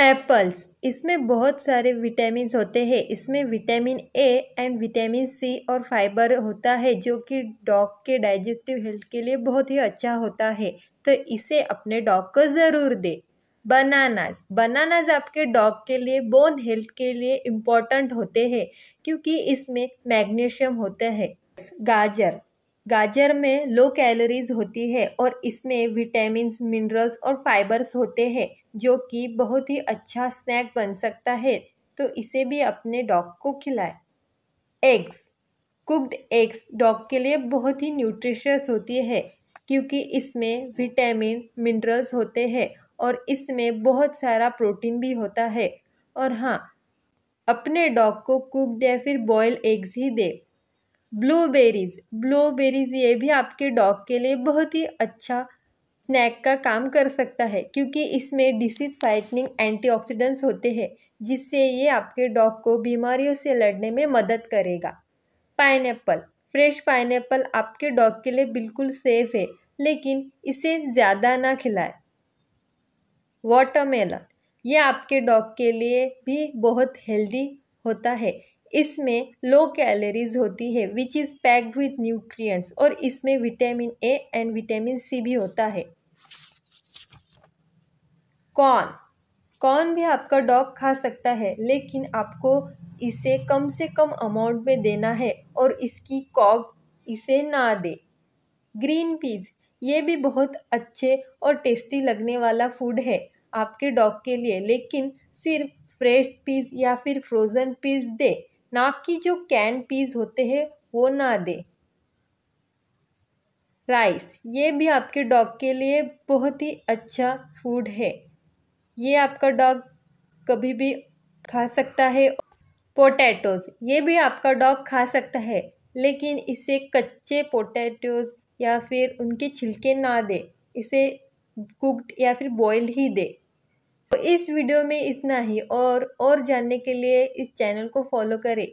apples इसमें बहुत सारे विटामिन होते हैं इसमें vitamin A and vitamin C और फाइबर होता है जो कि डॉग के डाइजेस्टिव हेल्थ के लिए बहुत ही अच्छा होता है तो इसे अपने डॉग को ज़रूर दे बनानाज बनानाज आपके डॉग के लिए बोन हेल्थ के लिए इम्पॉर्टेंट होते हैं क्योंकि इसमें मैग्नीशियम होता है गाजर गाजर में लो कैलोरीज होती है और इसमें विटामिन मिनरल्स और फाइबर्स होते हैं जो कि बहुत ही अच्छा स्नैक बन सकता है तो इसे भी अपने डॉग को खिलाए एग्स कुकड एग्स डॉग के लिए बहुत ही न्यूट्रिशियस होती है क्योंकि इसमें विटामिन मिनरल्स होते हैं और इसमें बहुत सारा प्रोटीन भी होता है और हाँ अपने डॉग को कुकड या फिर बॉयल एग्स ही दे ब्लूबेरीज़ ब्लूबेरीज़ ये भी आपके डॉग के लिए बहुत ही अच्छा स्नैक का काम कर सकता है क्योंकि इसमें डिसीज़ फाइटनिंग एंटीऑक्सीडेंट्स होते हैं जिससे ये आपके डॉग को बीमारियों से लड़ने में मदद करेगा पाइन फ्रेश पाइन आपके डॉग के लिए बिल्कुल सेफ है लेकिन इसे ज़्यादा ना खिलाए वाटरमेलन ये आपके डॉग के लिए भी बहुत हेल्दी होता है इसमें लो कैलोरीज होती है which is packed with nutrients और इसमें vitamin A and vitamin C भी होता है कॉर्न कॉर्न भी आपका डॉग खा सकता है लेकिन आपको इसे कम से कम अमाउंट में देना है और इसकी कॉग इसे ना दे ग्रीन पीज ये भी बहुत अच्छे और टेस्टी लगने वाला फूड है आपके डॉग के लिए लेकिन सिर्फ फ्रेश पीज़ या फिर फ्रोज़न पीज़ दे नाक की जो कैन पीस होते हैं वो ना दें राइस ये भी आपके डॉग के लिए बहुत ही अच्छा फूड है ये आपका डॉग कभी भी खा सकता है पोटैटोज़ ये भी आपका डॉग खा सकता है लेकिन इसे कच्चे पोटैटोज़ या फिर उनके छिलके ना दे इसे कुक्ड या फिर बॉइल्ड ही दे तो इस वीडियो में इतना ही और और जानने के लिए इस चैनल को फॉलो करें